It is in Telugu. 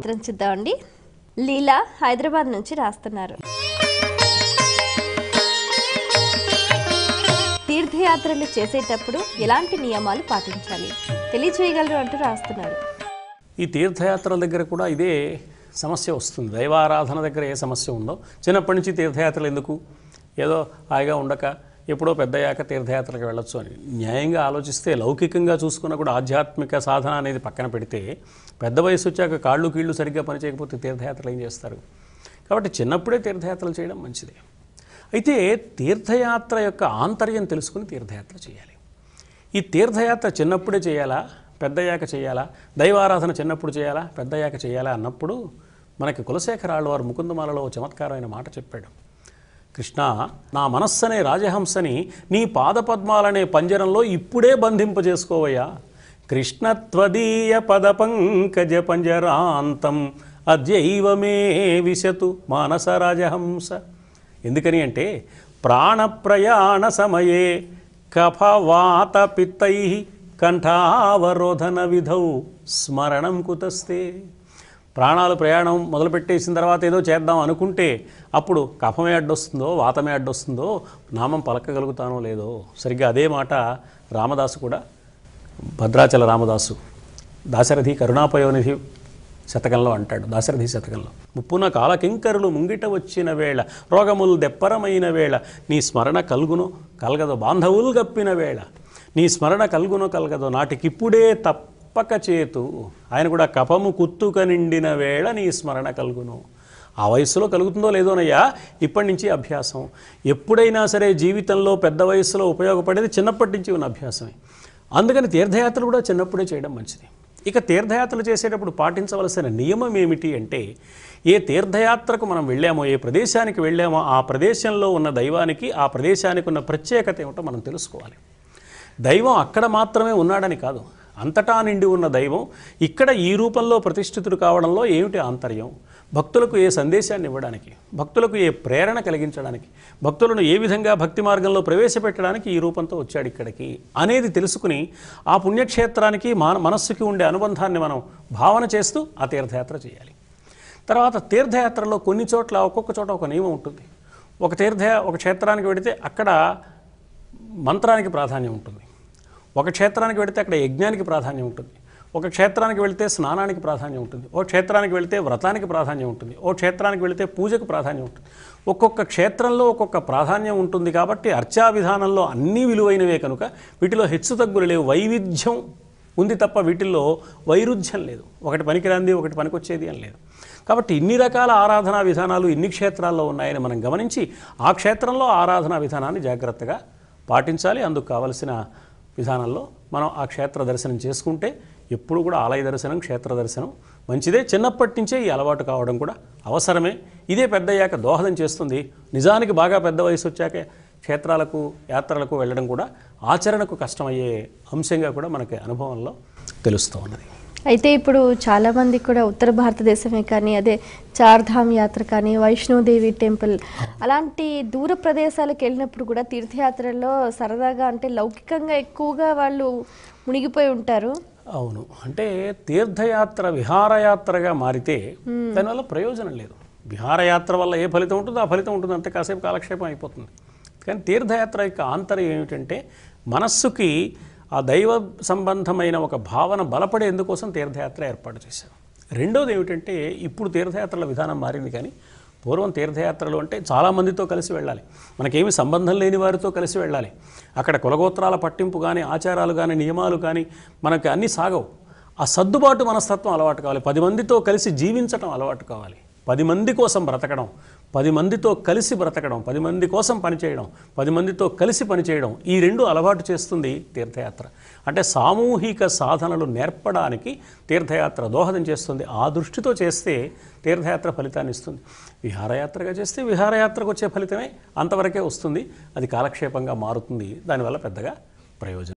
చిత్రం చూద్దామండి లీలా హైదరాబాద్ నుంచి రాస్తున్నారు తీర్థయాత్రలు చేసేటప్పుడు ఎలాంటి నియమాలు పాటించాలి తెలియచేయగలరు అంటూ రాస్తున్నారు ఈ తీర్థయాత్రల దగ్గర కూడా ఇదే సమస్య వస్తుంది దైవారాధన దగ్గర ఏ సమస్య ఉందో చిన్నప్పటి నుంచి తీర్థయాత్రలు ఎందుకు ఏదో హాయిగా ఉండక ఎప్పుడో పెద్దయ్యాక తీర్థయాత్రకు వెళ్ళొచ్చు అని న్యాయంగా ఆలోచిస్తే లౌకికంగా చూసుకున్న కూడా ఆధ్యాత్మిక సాధన అనేది పక్కన పెడితే పెద్ద వయసు వచ్చాక కాళ్ళు కీళ్ళు సరిగ్గా పనిచేయకపోతే తీర్థయాత్రలు ఏం చేస్తారు కాబట్టి చిన్నప్పుడే తీర్థయాత్రలు చేయడం మంచిది అయితే తీర్థయాత్ర యొక్క ఆంతర్యం తెలుసుకుని తీర్థయాత్ర చేయాలి ఈ తీర్థయాత్ర చిన్నప్పుడే చేయాలా పెద్దయ్యాక చేయాలా దైవారాధన చిన్నప్పుడు చేయాలా పెద్దయ్యాక చేయాలా అన్నప్పుడు మనకి కులశేఖరాళ్ళ వారు ముకుందమాలలో చమత్కారమైన మాట చెప్పాడు కృష్ణ నా మనస్సనే రాజహంసని నీ పాదపద్మాలనే పంజరంలో ఇప్పుడే బంధింపజేసుకోవయ్యా త్వదీయ పద పంకజ పంజరాంతం అద్యైవమే విశతు మానస రాజహంస ఎందుకని అంటే ప్రాణప్రయాణ సమయే కఫవాత పిత్తై కంఠావరోధన విధౌ స్మరణం కుతస్తే ప్రాణాలు ప్రయాణం మొదలుపెట్టేసిన తర్వాత ఏదో చేద్దాం అనుకుంటే అప్పుడు కఫమే అడ్డొస్తుందో వాతమే అడ్డొస్తుందో నామం పలకగలుగుతానో లేదో సరిగ్గా అదే మాట రామదాసు కూడా భద్రాచల రామదాసు దాశరథి కరుణాపయోనిధి శతకంలో అంటాడు దాశరథి శతకంలో ముప్పున కాలకింకరులు ముంగిట వచ్చిన వేళ రోగములు దెప్పరమైన వేళ నీ స్మరణ కలుగును కలగదు బాంధవులు గప్పిన వేళ నీ స్మరణ కలుగును కలగదు నాటికిప్పుడే తప్ప తప్పక చేతు ఆయన కూడా కపము కుత్తుక నిండిన వేళ నీ స్మరణ కలుగును ఆ వయస్సులో కలుగుతుందో లేదోనయ్యా ఇప్పటి నుంచి అభ్యాసం ఎప్పుడైనా సరే జీవితంలో పెద్ద వయసులో ఉపయోగపడేది చిన్నప్పటి నుంచి ఉన్న అభ్యాసమే అందుకని తీర్థయాత్రలు కూడా చిన్నప్పుడే చేయడం మంచిది ఇక తీర్థయాత్రలు చేసేటప్పుడు పాటించవలసిన నియమం ఏమిటి అంటే ఏ తీర్థయాత్రకు మనం వెళ్ళామో ఏ ప్రదేశానికి వెళ్ళామో ఆ ప్రదేశంలో ఉన్న దైవానికి ఆ ప్రదేశానికి ఉన్న ప్రత్యేకత ఏమిటో మనం తెలుసుకోవాలి దైవం అక్కడ మాత్రమే ఉన్నాడని కాదు అంతటా నిండి ఉన్న దైవం ఇక్కడ ఈ రూపంలో ప్రతిష్ఠితుడు కావడంలో ఏమిటి ఆంతర్యం భక్తులకు ఏ సందేశాన్ని ఇవ్వడానికి భక్తులకు ఏ ప్రేరణ కలిగించడానికి భక్తులను ఏ విధంగా భక్తి మార్గంలో ప్రవేశపెట్టడానికి ఈ రూపంతో వచ్చాడు ఇక్కడికి అనేది తెలుసుకుని ఆ పుణ్యక్షేత్రానికి మన మనస్సుకి ఉండే అనుబంధాన్ని మనం భావన చేస్తూ ఆ తీర్థయాత్ర చేయాలి తర్వాత తీర్థయాత్రలో కొన్ని చోట్ల ఒక్కొక్క చోట ఒక నియమం ఉంటుంది ఒక తీర్థ ఒక క్షేత్రానికి వెడితే అక్కడ మంత్రానికి ప్రాధాన్యం ఉంటుంది ఒక క్షేత్రానికి వెళితే అక్కడ యజ్ఞానికి ప్రాధాన్యం ఉంటుంది ఒక క్షేత్రానికి వెళితే స్నానానికి ప్రాధాన్యం ఉంటుంది ఓ క్షేత్రానికి వెళితే వ్రతానికి ప్రాధాన్యం ఉంటుంది ఓ క్షేత్రానికి వెళితే పూజకు ప్రాధాన్యం ఉంటుంది ఒక్కొక్క క్షేత్రంలో ఒక్కొక్క ప్రాధాన్యం ఉంటుంది కాబట్టి అర్చా విధానంలో అన్నీ విలువైనవే కనుక వీటిలో హెచ్చు తగ్గులు లేవు వైవిధ్యం ఉంది తప్ప వీటిల్లో వైరుధ్యం లేదు ఒకటి పనికిరాంది ఒకటి పనికొచ్చేది అని లేదు కాబట్టి ఇన్ని రకాల ఆరాధనా విధానాలు ఇన్ని క్షేత్రాల్లో ఉన్నాయని మనం గమనించి ఆ క్షేత్రంలో ఆరాధనా విధానాన్ని జాగ్రత్తగా పాటించాలి అందుకు కావలసిన విధానంలో మనం ఆ క్షేత్ర దర్శనం చేసుకుంటే ఎప్పుడు కూడా ఆలయ దర్శనం క్షేత్ర దర్శనం మంచిదే చిన్నప్పటి నుంచే ఈ అలవాటు కావడం కూడా అవసరమే ఇదే పెద్దయ్యాక దోహదం చేస్తుంది నిజానికి బాగా పెద్ద వయసు వచ్చాక క్షేత్రాలకు యాత్రలకు వెళ్ళడం కూడా ఆచరణకు కష్టమయ్యే అంశంగా కూడా మనకి అనుభవంలో తెలుస్తూ ఉన్నది అయితే ఇప్పుడు చాలామంది కూడా ఉత్తర భారతదేశమే కానీ అదే చార్ధామ్ యాత్ర కానీ వైష్ణోదేవి టెంపుల్ అలాంటి దూర ప్రదేశాలకు వెళ్ళినప్పుడు కూడా తీర్థయాత్రల్లో సరదాగా అంటే లౌకికంగా ఎక్కువగా వాళ్ళు మునిగిపోయి ఉంటారు అవును అంటే తీర్థయాత్ర విహారయాత్రగా మారితే దానివల్ల ప్రయోజనం లేదు విహారయాత్ర వల్ల ఏ ఫలితం ఉంటుందో ఆ ఫలితం ఉంటుంది అంతే కాసేపు కాలక్షేపం అయిపోతుంది కానీ తీర్థయాత్ర యొక్క ఆంతర్యం ఏమిటంటే మనస్సుకి ఆ దైవ సంబంధమైన ఒక భావన బలపడేందుకోసం తీర్థయాత్ర ఏర్పాటు చేశారు రెండోది ఏమిటంటే ఇప్పుడు తీర్థయాత్రల విధానం మారింది కానీ పూర్వం తీర్థయాత్రలు అంటే చాలామందితో కలిసి వెళ్ళాలి మనకేమి సంబంధం లేని వారితో కలిసి వెళ్ళాలి అక్కడ కులగోత్రాల పట్టింపు కానీ ఆచారాలు కానీ నియమాలు కానీ మనకి అన్నీ సాగవు ఆ సర్దుబాటు మనస్తత్వం అలవాటు కావాలి పది మందితో కలిసి జీవించటం అలవాటు కావాలి పది మంది కోసం బ్రతకడం పది మందితో కలిసి బ్రతకడం పది మంది కోసం పనిచేయడం పది మందితో కలిసి పనిచేయడం ఈ రెండు అలవాటు చేస్తుంది తీర్థయాత్ర అంటే సామూహిక సాధనలు నేర్పడానికి తీర్థయాత్ర దోహదం చేస్తుంది ఆ దృష్టితో చేస్తే తీర్థయాత్ర ఫలితాన్ని ఇస్తుంది విహారయాత్రగా చేస్తే విహారయాత్రకు వచ్చే ఫలితమే అంతవరకే వస్తుంది అది కాలక్షేపంగా మారుతుంది దానివల్ల పెద్దగా ప్రయోజనం